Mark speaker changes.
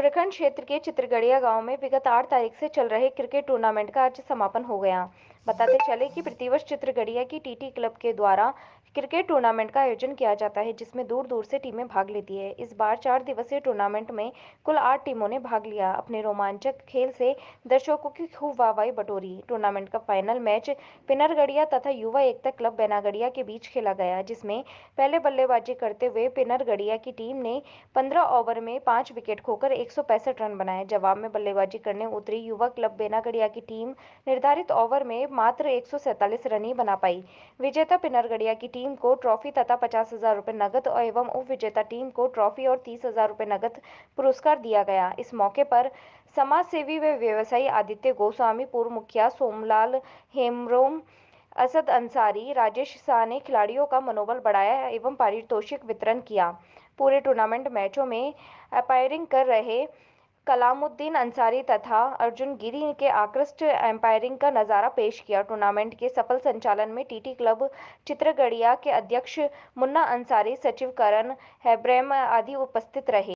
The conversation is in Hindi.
Speaker 1: प्रखंड क्षेत्र के चित्रगढ़िया गांव में विगत आठ तारीख से चल रहे क्रिकेट टूर्नामेंट का आज समापन हो गया बताते चले कि प्रतिवर्ष चित्रगढ़िया की टीटी क्लब के द्वारा क्रिकेट टूर्नामेंट का आयोजन किया जाता है जिसमें दूर दूर से टीमें भाग लेती है इस बार चार दिवसीय टूर्नामेंट में कुल आठ टीमों ने भाग लिया अपने रोमांचक खेल से दर्शकों की खूब वाहवाही बटोरी टूर्नामेंट का फाइनल मैच पिनरगढ़िया तथा युवा एकता क्लब बैनागढ़िया के बीच खेला गया जिसमें पहले बल्लेबाजी करते हुए पिनरगढ़िया की टीम ने पंद्रह ओवर में पांच विकेट खोकर एक रन बनाए जवाब में बल्लेबाजी करने उतरी युवा क्लब बेनागढ़िया की टीम निर्धारित ओवर में मात्र एक रन ही बना पाई विजेता पिनरगढ़िया की टीम टीम को ट्रॉफी तथा पचास हजार रूपए नगद एवं उप विजेता टीम को ट्रॉफी और तीस हजार रूपए नगद पुरस्कार दिया गया इस मौके पर समाज सेवी व व्यवसायी आदित्य गोस्वामी पूर्व मुखिया सोमलाल हेमरोम असद अंसारी राजेश शाह ने खिलाड़ियों का मनोबल बढ़ाया एवं पारितोषिक वितरण किया पूरे टूर्नामेंट मैचों में अपायरिंग कर रहे कलामुद्दीन अंसारी तथा अर्जुन गिरी के आकृष्ट एम्पायरिंग का नज़ारा पेश किया टूर्नामेंट के सफल संचालन में टीटी क्लब चित्रगढ़िया के अध्यक्ष मुन्ना अंसारी सचिव करण हेब्रेम आदि उपस्थित रहे